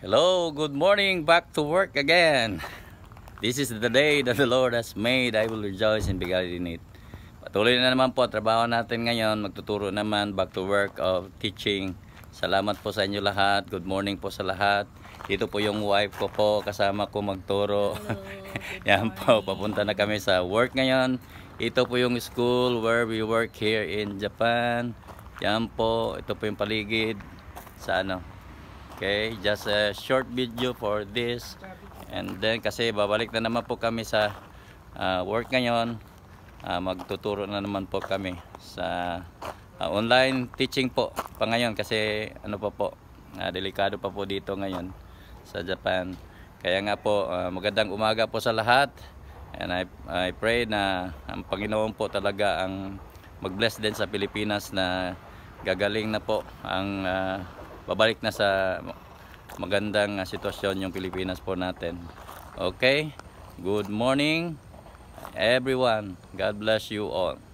Hello, good morning, back to work again. This is the day that the Lord has made. I will rejoice and be glad in it. Patuloy na naman po, trabaho natin ngayon. Magtuturo naman, back to work of teaching. Salamat po sa inyo lahat. Good morning po sa lahat. Dito po yung wife ko po, kasama ko magturo. Yan po, papunta na kami sa work ngayon. Ito po yung school where we work here in Japan. Yan po, ito po yung paligid sa ano, Okay, just a short video for this. And then kasi babalik na naman po kami sa uh, work ngayon. Uh, magtuturo na naman po kami sa uh, online teaching po pa ngayon kasi ano pa po, uh, delikado pa po dito ngayon sa Japan. Kaya nga po, uh, magandang umaga po sa lahat. And I, I pray na ang Panginoon po talaga ang mag-bless din sa Pilipinas na gagaling na po ang uh, babalik na sa magandang ah, sitwasyon yung Pilipinas po natin. Okay? Good morning everyone. God bless you all.